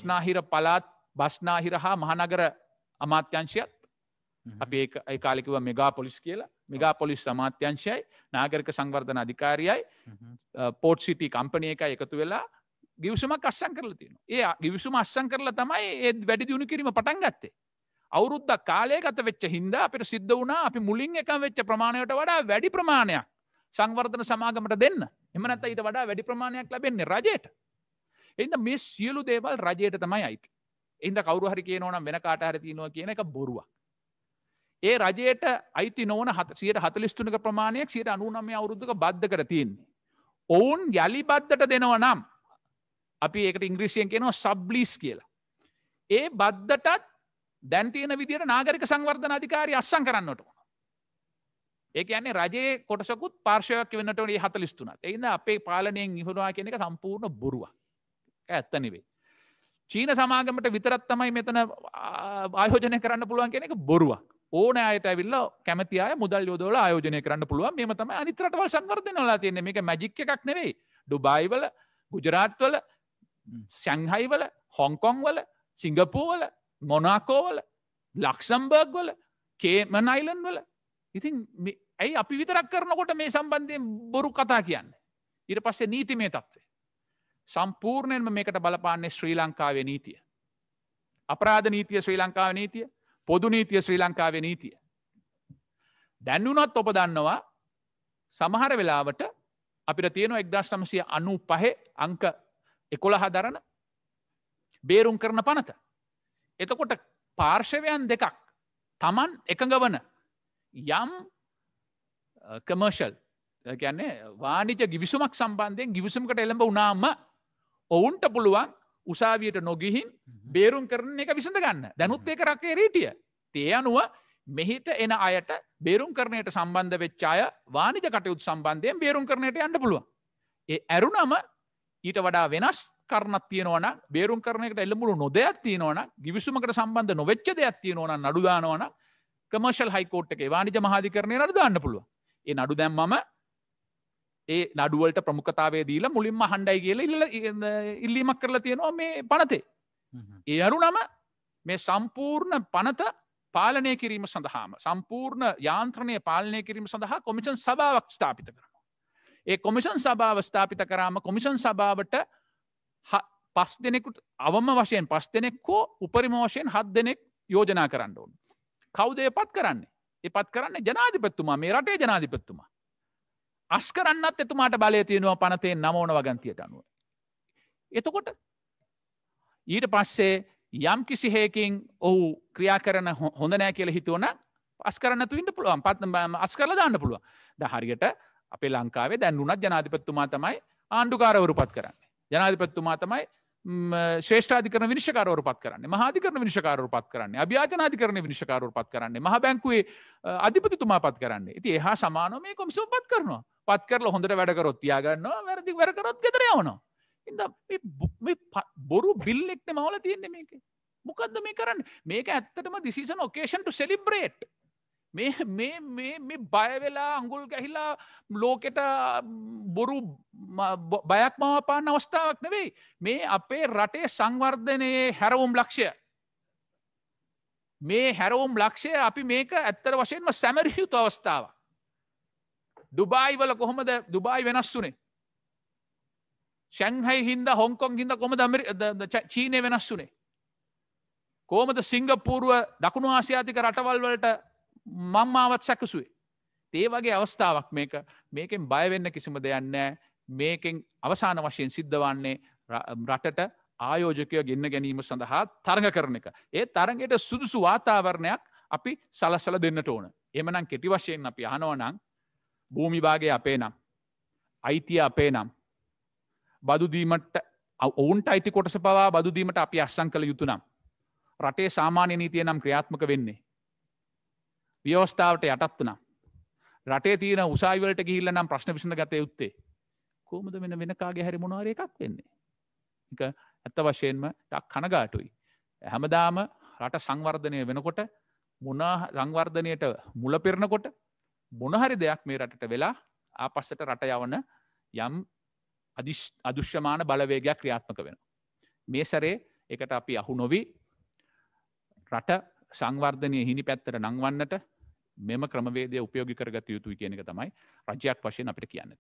ස්නාහිර පලාත් බස්නාහිර හා මහනගර අමාත්‍යංශයත් අපි ඒ කාලිකව මෙගා පොලිස් කියලා මෙගා පොලිස් සමාත්‍යංශයයි නාගරික සංවර්ධන අධිකාරියයි පෝට් සිටි කම්පනය එක එකතු වෙලා ගිවසුමක් අස්සං කරලා තියෙන ඒ ගිවිසුම අස්සං කරලා තමයි ඒත් වැඩි දියුණු කිරීම පටන් ගත්තේ අවුරුද්ද කාලය ගත වෙච්ච හින්දා අපිට සිද්ධ වුණා අපි මුලින් එකම් වෙච්ච ප්‍රමාණයට වඩා වැඩි ප්‍රමාණයක් සංවර්ධන සමාගමට දෙන්න එම නැත්නම් ඊට වඩා වැඩි ප්‍රමාණයක් ලැබෙන්නේ රජයට එන්න මේ සියලු දේවල් රජයට තමයි අයිති. එන්ද කවරු හරි කිය ඕනම් වෙන කාට හර තියෙනවා කියන එක බොරුවක්. ඒ රජයට අයිති නෝන හතසියට හතලිස්තුනක ප්‍රමාණයක් සියට අනුනම අවුරුද්ධක බද්ධ කර තියන්නේ. ඔවුන් යළි බද්ධට දෙනව නම් අපි ඒකට ඉංග්‍රීසියෙන් කියනවා සබ්ලිස් කියලා. ඒ බද්ධටත් දැන්තියන විදිර නාගරික සංවර්ධන අධිකාරි අස්සං කරන්නට ඕන. ඒක යන්නේ රජයේ කොටසකුත් පාර්ශයක් වෙනට හතලිස්තුනත් එන්න අපේ පාලනයෙන් ඉහුණවා කියන එක සම්පූර්ණ බොරුවක්. ඇත්ත නෙවේ. චීන සමාගමට විතරත් තමයි මෙතන ආයෝජනය කරන්න පුළුවන් කෙනෙක බොරුවක් ඕන අයට ඇවිල්ල කැමති අය මුදල් යෝදෝල ආයෝජනය කරන්න පුළුවන් මෙම තම අනිතරටවල් සංවර්ධනලා තියන්නේ මේක මැජික් එකක් නෙවෙයි ඩුබයිවල ගුජරාට්වල සංහයිවල හොංකොංවල සිංගපූවල මොනාකෝවල ලක්ෂම්බර්ග් වල කේමනයිලන් වල ඉතින් ඇයි අපි විතරක් කරනකොට මේ සම්බන්ධයෙන් බොරු කතා කියන්න ඉර පස්සේ නීතිමේ තත්වේ සම්පූර්ණයෙන්ම මේකට බලපාන්නේ ශ්‍රී ලංකාවේ නීතිය. අපරාධ නීතිය ශ්‍රී ලංකාව නීතිය පොදු නීතිය ශ්‍රී ලංකාවේ නීතිය. දැන්වුනත් ඔප දන්නවා සමහර වෙලාවට අපිට තියෙන එක්දස් නමසය අනු පහෙ අංක එකොළහ දරන බේරුම් කරන පනත. එතකොට පාර්ශවයන් දෙකක් තමන් එකඟවන යම් කමර්ෂල් ගැන්නේ වානිජ ගිවිසුමක් සම්බන්ධයෙන් ගිවිසුමකට එළඹ උනාම ඔවුන්ට පුළුවන් උසාවියට නොගිහින් බේරුම් කරන එක විසඳ ගන්න දැනුත් ඒක රක්කේ රීටිය තේ අනුව මෙහිට එන අයට බේරුම් කරණයට සම්බන්ධ වෙච්චාය වානිජ කටයුතු සම්බන්ධයෙන් බේරුම් කරණයට යන්න පුළුවන් ඒ ඇරුනම ඊට වඩා වෙනස් කරනක් තියෙනවන බේරුම් කරණයට එල්ලමුළු නොදයක් තියෙනවන ගිවිසුමකට සම්බන්ධ නොවෙච්ච දෙයක් තියෙනවන නඩුදානවන කමර්ශල් හයිකෝට් එක වානිජ මහාධිකරණය නඩුදාන්න පුළුව ඒ නඩු දැම්මම ඒ නඩුවලට ප්‍රමුඛතාවේ දීලා මුලින්ම හණ්ඩයි කියල ඉල්ල ඉල්ලීමක් කරලා තියෙනවා මේ පනතේ. ඒ අරුනම මේ සම්පූර්ණ පනත පාලනය කිරීම සඳහාම සම්පූර්ණ යාන්ත්‍රණය පාලනය කිරීම සඳහා කොමිෂන් සභාවක් ස්ථාපිත කරනවා. ඒ කොමිෂන් සභාව ස්ථාපිත කරාම කොමිෂන් සභාවට පස් දෙනෙකුට අවම වශයෙන් පස් දෙනෙක් හෝ උපරිම වශයෙන් හත් දෙනෙක් යෝජනා කරන්න ඕන්. කවුදය පත් කරන්නේ එපත් කරන්න ජනාධිපත්තුමා මේ රටේ ජනාධිපත්තුමා අස් කරන්නත් එතුමාට බලය තියෙනවා පනතේ නමෝන වගන්තියට අනුව. එතකොට ඊට පස්සේ යම් කිසි හේකින් ඔහු ක්‍රියා කරන හොඳ නෑ කියල හිතුවන පස් කරන්නතු ඉන්න පුළුවන් පත්ම අස් කරල දාන්න පුළුව ද හරියට අපේ ලංකාවේ දැන් වුනත් ජනාධිපත්තුමා තමයි ආණ්ඩුකාරවරු පත් කරන්න ජනාධිපත්තුමා තමයි ශේෂ්ාධිකර විනිශකාරව පත් කරන්න මහාධිකරන විනිශකාරව පත් කරන්න අභ්‍යාජනාධි කරන විනිශකාරව පත් කරන්න මහ බැංකුවේ අධිපතිතුමා පත් කරන්න ඇති එහා සමානම මේ කොමිසුම් පත් කරනවා පත් කරල හොඳට වැඩකරොත් තියාගන්නවා වැරදි වැරකරොත් ගෙතර යවනවා ඉඳ බොරු බිල්ලෙක්න මවල තියෙන්නේ මේක මොකක්ද මේ කරන්න මේක ඇත්තටම දිසිසන් ෝකේෂන්ට සෙලිබ්‍රේට් මේ මේ මේ මේ බයවෙලා අංගුල් ගැහිලා ලෝකෙට බොරු බයක් මවපාන්න අවස්ථාවක් නෙවෙයි මේ අපේ රටේ සංවර්ධනයේ හැරවුම් ලක්ෂය මේ හැරවුම් ලක්ෂය අපි මේක ඇත්තර වශයෙන්ම සැමරිහියුතු අවස්ථාව. දුබායිවල කොහොමද දුබායි වෙනස් වුනේ. ශැංහයි හින්ද හොංකොන් හිද කොම දමරි චීනය වෙනස් වුනේ. කෝමද සිංගපූරුව දකුණු ආසියාතික රටවල් වලට මංමාවත් සැකසුවේ. ඒවගේ අවස්ථාවක් මේක මේකෙන් බයවෙන්න කිසිම දෙයන්නෑ මේකෙන් අවසාන වශයෙන් සිද්ධවන්නේ රටට ආයෝජකය ගෙන්න්න ගැනීම සඳහා තරඟ කරන එක. ඒ තරගයට සුදුසු වාතාවරණයක් අපි සලස්සල දෙන්නට ඕන. එමනම් කෙටි වශයෙන් අපි අනෝනං භූමිභාගේ අපේ නම්. අයිතිය අපේ නම්. බදුදීමට ඔවුන්ට අයිති කොටස පවා බදුදීමට අපි අස්සං කළ යුතු නම්. රටේ සාමාන්‍ය නීතිය නම් ක්‍රියාත්මක වෙන්නේ. ව්‍යවස්ථාවට යටත් වනා. රටේ තියන උසායිවලට ගිල්ල නම් ප්‍රශ්න විසඳ ගත යුත්තේ කෝමද වෙන වෙනකාගේ හැරි මොනවාර එකක් වෙන්නේ. එක ඇත්ත වශයෙන්ම ටක් කනගාටුයි. හැමදාම රට සංවර්ධනය වෙනකොට මුණා රංවර්ධනයට මුල පෙරණකොට මොනහරි දෙයක් මේ රටට වෙලා ආපස්සට රට යවන යම් අදුශ්‍යමාන බලවේගයක් ක්‍රියාත්මක වෙන. මේ සැරේ එකට අපි අහු නොවී රට සංවර්ධනය හිනි පැත්තට නංවන්නට මෙම ක්‍රමවේදය උපයෝගි කරගත යුතුයි කියනක තමයි රජයක් වශයෙන් අපිට කියන්න.